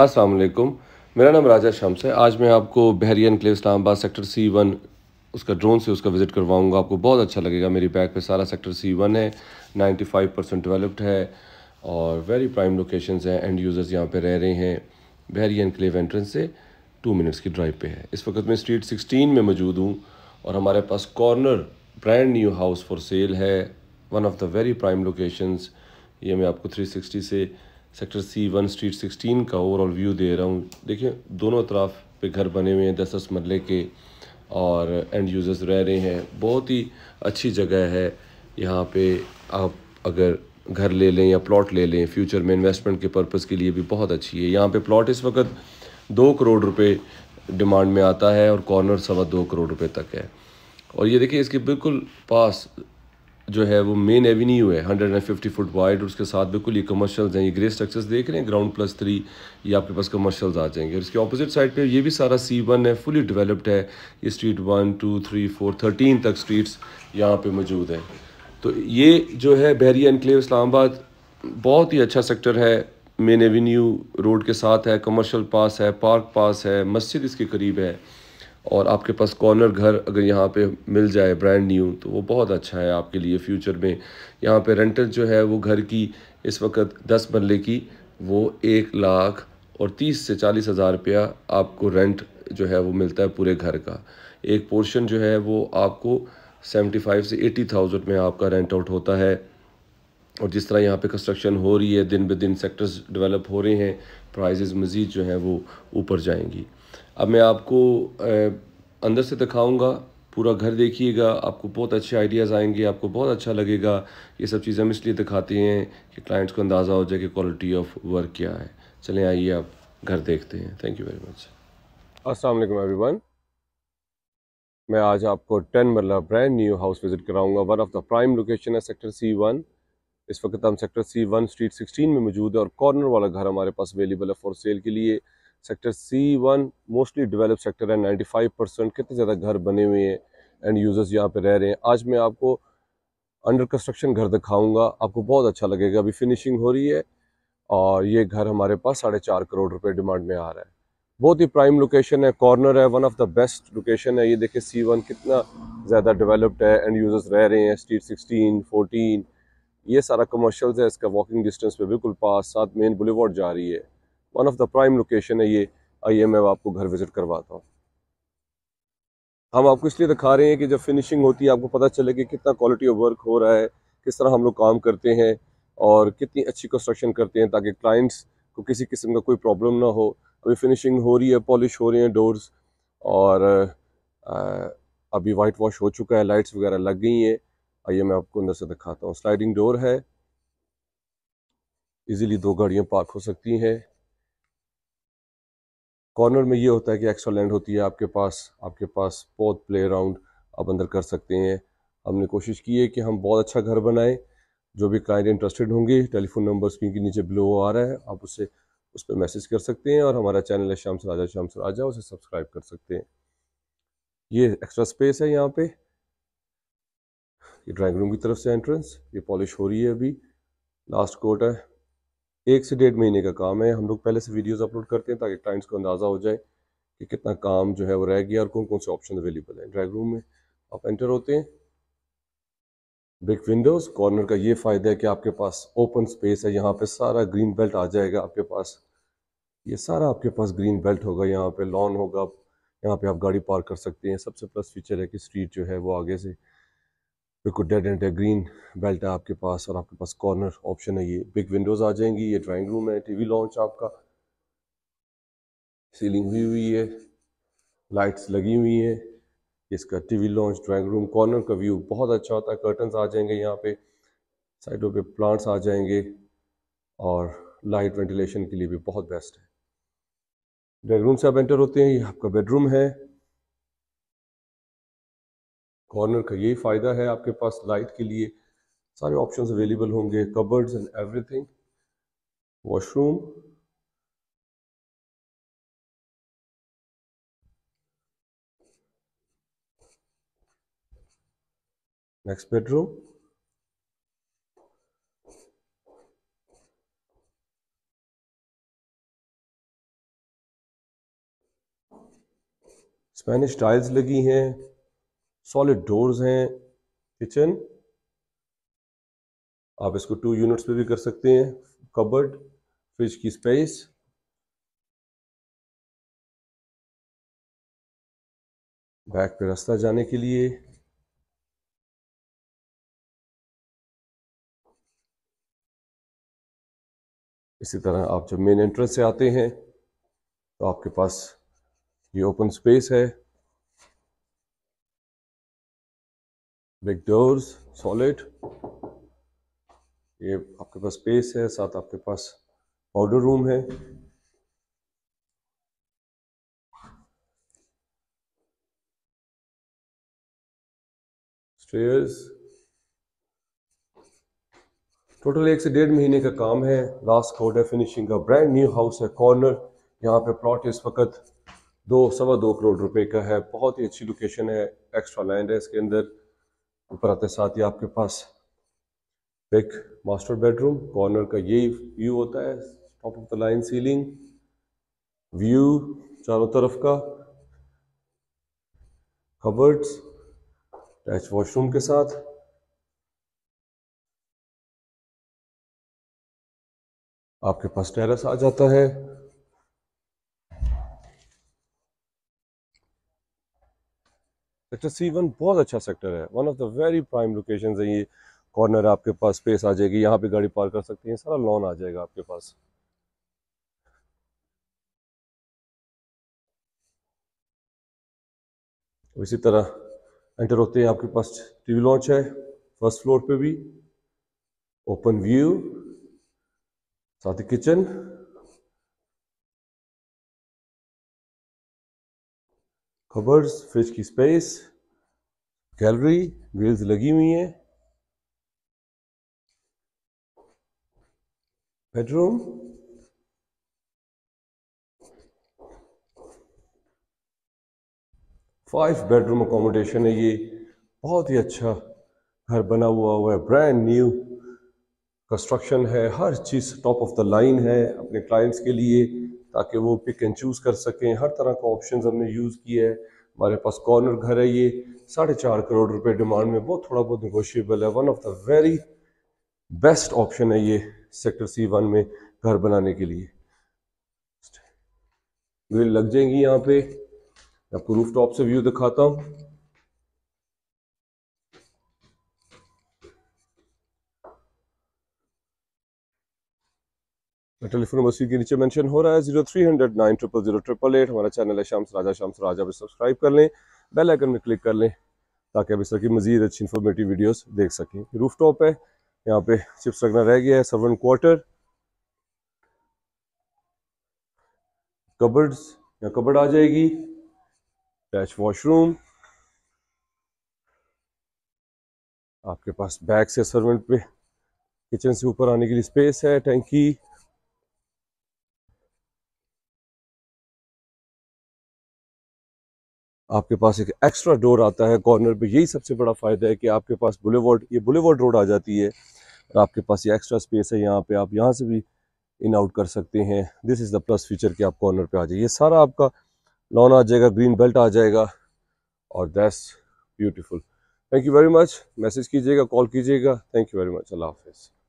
अस्सलाम वालेकुम मेरा नाम राजा शम्स है आज मैं आपको Bahria enclave Islamabad sector C one उसका ड्रोन से उसका विज़िट करवाऊंगा आपको बहुत अच्छा लगेगा मेरी बैग पे सारा सेक्टर सी वन है नाइन्टी फाइव परसेंट डेवलप्ड है और वेरी प्राइम लोकेशन हैं एंड यूज़र्स यहाँ पे रह रहे हैं बहरियन क्लेव एंट्रेंस से टू मिनट्स की ड्राइव पे है इस वक्त मैं स्ट्रीट सिक्सटीन में मौजूद हूँ और हमारे पास corner brand new house for sale है one of the very prime locations ये मैं आपको सिक्सटी से sector C one street sixteen का ओवरऑल व्यू दे रहा हूँ देखिए दोनों तरफ पे घर बने हुए हैं दस दस मरले के और एंड यूज़र्स रह रहे हैं बहुत ही अच्छी जगह है यहाँ पे आप अगर घर ले लें या प्लॉट ले लें फ्यूचर में इन्वेस्टमेंट के पर्पज़ के लिए भी बहुत अच्छी है यहाँ पर प्लॉट इस वक्त दो करोड़ रुपये डिमांड में आता है और कॉर्नर सवा दो करोड़ रुपये तक है और ये देखिए इसके बिल्कुल पास जो है वो मेन एवेन्यू है hundred and fifty foot wide उसके साथ बिल्कुल ये कमर्शियल्स हैं ये ग्रे स्ट्रक्चर्स देख रहे हैं ग्राउंड प्लस थ्री ये आपके पास कमर्शियल्स आ जाएंगे इसके ऑपोजिट साइड पे ये भी सारा सी वन है फुली डेवलप्ड है ये street one two three four thirteen तक स्ट्रीट्स यहाँ पे मौजूद हैं तो ये जो है बहरिया इस्लाम इस्लामाबाद बहुत ही अच्छा सेक्टर है मेन एवेन्यू रोड के साथ है कमर्शल पास है पार्क पास है मस्जिद इसके करीब है और आपके पास कॉर्नर घर अगर यहाँ पे मिल जाए ब्रांड न्यू तो वो बहुत अच्छा है आपके लिए फ्यूचर में यहाँ पे रेंटल जो है वो घर की इस वक्त दस मरले की वो एक लाख और तीस से चालीस हज़ार रुपया आपको रेंट जो है वो मिलता है पूरे घर का एक पोर्शन जो है वो आपको सेवेंटी फाइव से एटी थाउजेंड में आपका रेंट आउट होता है और जिस तरह यहाँ पे कंस्ट्रक्शन हो रही है दिन ब दिन सेक्टर्स डेवलप हो रहे हैं प्राइजेज़ मज़ीद जो हैं वो ऊपर जाएंगी अब मैं आपको अंदर से दिखाऊंगा पूरा घर देखिएगा आपको बहुत अच्छे आइडियाज़ आएंगे आपको बहुत अच्छा लगेगा ये सब चीज़ें हम इसलिए दिखाते हैं कि क्लाइंट्स को अंदाज़ा हो जाए कि क्वालिटी ऑफ वर्क क्या है चलें आइए आप घर देखते हैं थैंक यू वेरी मच अस्सलाम वालेकुम एवरीवन मैं आज आपको ten marla brand new house visit कराऊंगा one of the prime location है सेक्टर सी वन इस वक्त हम sector C one street sixteen में मौजूद है और कॉर्नर वाला घर हमारे पास अवेलेबल है फॉर सेल के लिए sector C one mostly develop sector है 95 परसेंट कितने ज़्यादा घर बने हुए हैं एंड यूज़र्स यहाँ पे रह रहे हैं आज मैं आपको अंडर कंस्ट्रक्शन घर दिखाऊंगा आपको बहुत अच्छा लगेगा अभी फिनिशिंग हो रही है और ये घर हमारे पास साढ़े चार करोड़ रुपए डिमांड में आ रहा है बहुत ही प्राइम लोकेशन है कॉर्नर है one of the best location है ये देखिए सी वन कितना ज़्यादा डेवलप्ड है एंड यूज़र्स रह रहे हैं स्ट्रीट सिक्सटीन फोर्टीन ये सारा कमर्शल्स है इसका वॉकिंग डिस्टेंस पे बिल्कुल पास साथ मेन बुलेवॉर्ड जा रही है one of the prime location है ये आइए मैं आपको घर विज़िट करवाता हूँ हम आपको इसलिए दिखा रहे हैं कि जब फिनिशिंग होती है आपको पता चले कि कितना क्वालिटी ऑफ वर्क हो रहा है किस तरह हम लोग काम करते हैं और कितनी अच्छी कंस्ट्रक्शन करते हैं ताकि क्लाइंट्स को किसी किस्म का कोई प्रॉब्लम ना हो अभी फिनिशिंग हो रही है पॉलिश हो रही है डोर्स और अभी वाइट वॉश हो चुका है लाइट्स वगैरह लग गई हैं आइए मैं आपको अंदर से दिखाता हूँ स्लाइडिंग डोर है इजीली दो गाड़ियाँ पार्क हो सकती हैं कॉर्नर में ये होता है कि एक्स्ट्रा लैंड होती है आपके पास आपके पास बहुत प्ले अराउंड आप अंदर कर सकते हैं हमने कोशिश की है कि हम बहुत अच्छा घर बनाएं जो भी क्लाइंट इंटरेस्टेड होंगे टेलीफोन नंबर स्क्रीन के नीचे ब्लो आ रहा है आप उसे उस पर मैसेज कर सकते हैं और हमारा चैनल है शाम राजा शाम राजा उसे सब्सक्राइब कर सकते हैं ये एक्स्ट्रा स्पेस है यहाँ पे ये ड्राइंग रूम की तरफ से एंट्रेंस ये पॉलिश हो रही है अभी लास्ट कोट है एक से डेढ़ महीने का काम है हम लोग पहले से वीडियोस अपलोड करते हैं ताकि क्लाइंट्स को अंदाज़ा हो जाए कि कितना काम जो है वो रह गया और कौन कौन से ऑप्शन अवेलेबल हैं ड्राइव रूम में आप एंटर होते हैं बिग विंडोज़ कॉर्नर का ये फ़ायदा है कि आपके पास ओपन स्पेस है यहाँ पर सारा ग्रीन बेल्ट आ जाएगा आपके पास ये सारा आपके पास ग्रीन बेल्ट होगा यहाँ पर लॉन होगा यहाँ पे आप गाड़ी पार्क कर सकते हैं सबसे प्लस फीचर है कि स्ट्रीट जो है वो आगे से बिल्कुल डेड एंड ग्रीन बेल्ट है आपके पास और आपके पास कॉर्नर ऑप्शन है ये बिग विंडोज़ आ जाएंगी ये ड्राइंग रूम है टीवी लॉन्च आपका सीलिंग हुई हुई है लाइट्स लगी हुई हैं इसका TV lounge drawing room corner का व्यू बहुत अच्छा होता है कर्टन्स आ जाएंगे यहाँ पे साइडों पे प्लांट्स आ जाएंगे और लाइट वेंटिलेशन के लिए भी बहुत बेस्ट है ड्राइंग रूम से आप एंटर होते हैं ये आपका बेडरूम है कॉर्नर का यही फ़ायदा है आपके पास लाइट के लिए सारे ऑप्शंस अवेलेबल होंगे cupboards and everything washroom next bedroom Spanish tiles लगी हैं सॉलिड डोर्स हैं किचन आप इसको टू यूनिट्स पे भी कर सकते हैं कबर्ड फ्रिज की स्पेस बैक पे रास्ता जाने के लिए इसी तरह आप जब मेन एंट्रेंस से आते हैं तो आपके पास ये ओपन स्पेस है बिग डोर्स सॉलिड ये आपके पास स्पेस है साथ आपके पास पाउडर रूम है स्टेयर्स टोटल एक से डेढ़ महीने का काम है लास्ट कोड है फिनिशिंग का ब्रांड न्यू हाउस है कॉर्नर यहाँ पे प्लॉट इस वक्त दो सवा दो करोड़ रुपए का है बहुत ही अच्छी लोकेशन है एक्स्ट्रा लैंड है इसके अंदर ऊपर आते साथ ही आपके पास एक मास्टर बेडरूम कॉर्नर का यही व्यू होता है top of the line ceiling view चारों तरफ का कबर्ड्स अटैच वॉशरूम के साथ आपके पास टेरेस आ जाता है सेक्टर सी वन बहुत अच्छा सेक्टर है one of the very prime location है ये कॉर्नर आपके पास स्पेस आ जाएगी यहाँ पे गाड़ी पार कर सकती है सारा लॉन आ जाएगा आपके पास इसी तरह एंटर होते हैं आपके पास टीवी लॉन्च है फर्स्ट फ्लोर पे भी ओपन व्यू साथ ही किचन कबर्स फ्रिज की स्पेस गैलरी ग्रिल्स लगी हुई हैं बेडरूम फाइव बेडरूम अकोमोडेशन है ये बहुत ही अच्छा घर बना हुआ हुआ है ब्रांड न्यू कंस्ट्रक्शन है हर चीज़ टॉप ऑफ द लाइन है अपने क्लाइंट्स के लिए ताकि वो पिक एंड चूज़ कर सकें हर तरह का ऑप्शन हमने यूज़ किया है हमारे पास कॉर्नर घर है ये साढ़े चार करोड़ रुपए डिमांड में बहुत थोड़ा बहुत निगोशियबल है one of the very best option है ये सेक्टर सी वन में घर बनाने के लिए ग्रिल लग जाएंगी यहाँ पे आपको रूफ टॉप से व्यू दिखाता हूँ टेलीफोन नंबर स्क्रीन के नीचे मेंशन हो रहा है zero three hundred nine triple zero triple eight हमारा चैनल है शाम राजा शाम राज पर सब्सक्राइब कर लें बेल आइकन में क्लिक कर लें ताकि आप इस तरह की मजीद अच्छी इन्फॉर्मेटिव वीडियोस देख सकें रूफ टॉप है यहाँ पे चिप्स रखना रह गया है सर्वन क्वार्टर कबर्ड्स या कबर्ड आ जाएगी अटैच वॉशरूम आपके पास बैग से सर्वेंट पे किचन से ऊपर आने के लिए स्पेस है टैंकी आपके पास एक एक्स्ट्रा डोर आता है कॉर्नर पे यही सबसे बड़ा फ़ायदा है कि आपके पास बुलेवर्ड ये बुलेवर्ड रोड आ जाती है और आपके पास ये एक्स्ट्रा स्पेस है यहाँ पे आप यहाँ से भी इन आउट कर सकते हैं this is the plus feature कि आप कॉर्नर पे आ जाइए ये सारा आपका लॉन आ जाएगा ग्रीन बेल्ट आ जाएगा और that's beautiful thank you very much message कीजिएगा कॉल कीजिएगा थैंक यू वेरी मच अल्लाह हाफिज़